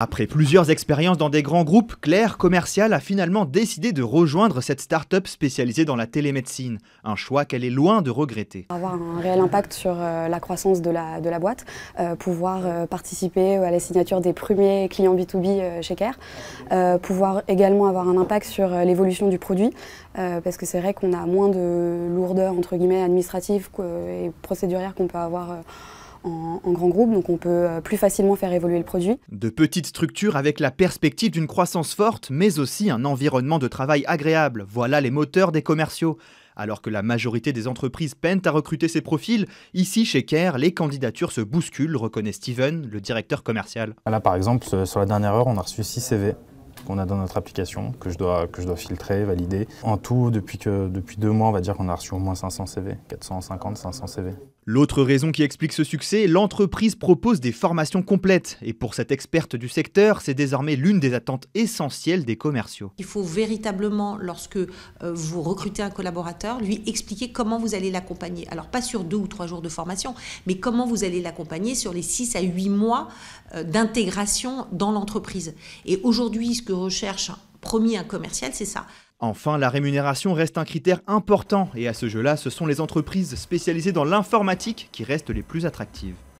Après plusieurs expériences dans des grands groupes, Claire Commercial a finalement décidé de rejoindre cette start-up spécialisée dans la télémédecine, un choix qu'elle est loin de regretter. Avoir un réel impact sur euh, la croissance de la, boîte, euh, pouvoir euh, participer à la signature des premiers clients B2B chez Care, pouvoir également avoir un impact sur l'évolution du produit, parce que c'est vrai qu'on a moins de lourdeur entre guillemets administrative et procédurière qu'on peut avoir en, grand groupe, donc on peut euh, plus facilement faire évoluer le produit. De petites structures avec la perspective d'une croissance forte, mais aussi un environnement de travail agréable. Voilà les moteurs des commerciaux. Alors que la majorité des entreprises peinent à recruter ces profils, ici chez Caire, les candidatures se bousculent, reconnaît Steven, le directeur commercial. Là par exemple, sur la dernière heure, on a reçu 6 CV qu'on a dans notre application, que je dois, que je dois filtrer, valider. En tout, depuis, que, depuis deux mois, on va dire qu'on a reçu au moins 500 CV, 450, 500 CV. L'autre raison qui explique ce succès, l'entreprise propose des formations complètes. Et pour cette experte du secteur, c'est désormais l'une des attentes essentielles des commerciaux. Il faut véritablement, lorsque euh, vous recrutez un collaborateur, lui expliquer comment vous allez l'accompagner. Alors pas sur deux ou trois jours de formation, mais comment vous allez l'accompagner sur les six à huit mois euh, d'intégration dans l'entreprise. Et aujourd'hui, ce que recherche hein. promis un commercial, c'est ça. Enfin, la rémunération reste un critère important et à ce jeu-là, ce sont les entreprises spécialisées dans l'informatique qui restent les plus attractives.